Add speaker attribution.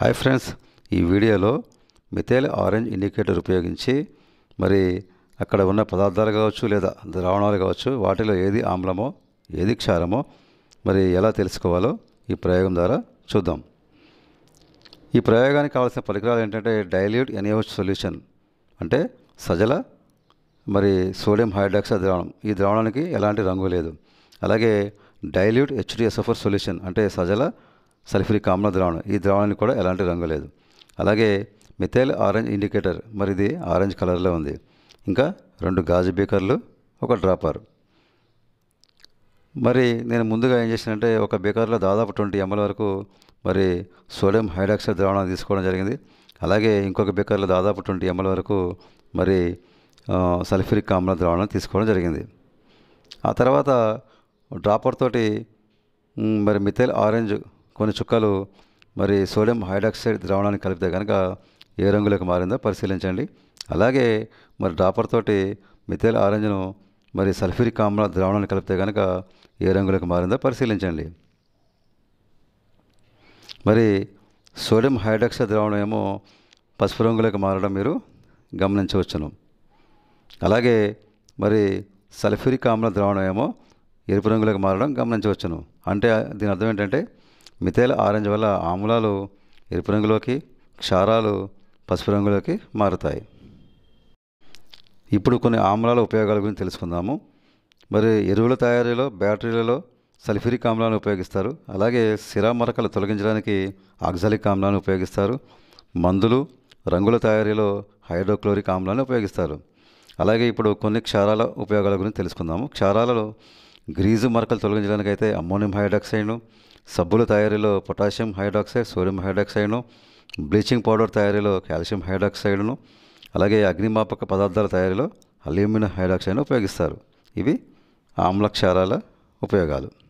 Speaker 1: hi friends ఈ వీడియోలో methyl orange indicator ఉపయోగించి మరి అక్కడ ఉన్న పదార్థాలు కావచ్చు లేదా ద్రావణాలు కావచ్చు వాటిలో ఏది ఆమ్లమో ఏది క్షారమో మరి ఎలా తెలుసుకోవాలో ఈ ప్రయోగం ద్వారా చూద్దాం ఈ ప్రయోగానికి కావాల్సిన పరికరాలు ఏంటంటే డైల్యూట్ ఎన్ఏహెచ్ సొల్యూషన్ అంటే సజల మరి సోడియం హైడ్రాక్సైడ్ ద్రావణం ఈ ద్రావణానికి ఎలాంటి రంగు లేదు అలాగే డైల్యూట్ హెచ్డిఎస్ఎఫర్ సొల్యూషన్ అంటే సజల సల్ఫ్యూరిక్ ఆమ్ల ద్రావణం ఈ ద్రావణానికి కూడా ఎలాంటి రంగు లేదు అలాగే మిథైల్ ఆరెంజ్ ఇండికేటర్ మరి ఇది ఆరెంజ్ కలర్లో ఉంది ఇంకా రెండు గాజు బీకర్లు ఒక డ్రాపర్ మరి నేను ముందుగా ఏం చేశానంటే ఒక బీకర్లో దాదాపు ట్వంటీ ఎంఎల్ వరకు మరి సోడియం హైడ్రాక్సైడ్ ద్రావణాన్ని తీసుకోవడం జరిగింది అలాగే ఇంకొక బీకర్లో దాదాపు ట్వంటీ ఎంఎల్ వరకు మరి సల్ఫ్యూరిక్ ఆమ్ల ద్రావణం తీసుకోవడం జరిగింది ఆ తర్వాత డ్రాపర్ తోటి మరి మిథైల్ ఆరెంజ్ కొన్ని చుక్కలు మరి సోడియం హైడాక్సైడ్ ద్రావణాన్ని కలిపితే కనుక ఏ రంగులకు మారిందో పరిశీలించండి అలాగే మరి డాపర్ తోటి మిథైల్ ఆరెంజ్ను మరి సల్ఫ్యూరిక్ ఆమ్ల ద్రావణాన్ని కలిపితే కనుక ఏ రంగులకు మారిందో పరిశీలించండి మరి సోడియం హైడ్రాక్సైడ్ ద్రావణం ఏమో పసుపు రంగులకు మారడం మీరు గమనించవచ్చును అలాగే మరి సల్ఫ్యూరిక్ ఆమ్ల ద్రావణం ఏమో ఎరుపు రంగులకు మారడం గమనించవచ్చును అంటే దీని అర్థం ఏంటంటే మిథైల్ ఆరెంజ్ వల్ల ఆమ్లాలు ఎరుపు రంగులోకి క్షారాలు పసుపు రంగులోకి మారుతాయి ఇప్పుడు కొన్ని ఆమ్లాల ఉపయోగాల గురించి తెలుసుకుందాము మరి ఎరువుల తయారీలో బ్యాటరీలలో సల్ఫ్యూరిక్ ఆమ్లాన్ని ఉపయోగిస్తారు అలాగే సిరా మరకలు తొలగించడానికి ఆక్సాలిక్ ఆమ్లాన్ని ఉపయోగిస్తారు మందులు రంగుల తయారీలో హైడ్రోక్లోరిక్ ఆమ్లాన్ని ఉపయోగిస్తారు అలాగే ఇప్పుడు కొన్ని క్షారాల ఉపయోగాల గురించి తెలుసుకుందాము క్షారాలలో గ్రీజు మరకలు తొలగించడానికి అయితే అమ్మోనియం హైడాక్సైడ్ను సబ్బుల తయారీలో పొటాషియం హైడ్రాక్సైడ్ సోడియం హైడ్రాక్సైడ్ను బ్లీచింగ్ పౌడర్ తయారీలో కాల్షియం హైడ్రాక్సైడ్ను అలాగే అగ్నిమాపక పదార్థాల తయారీలో అల్యూమినియం హైడ్రాక్సైడ్ను ఉపయోగిస్తారు ఇవి ఆమ్లక్షారాల ఉపయోగాలు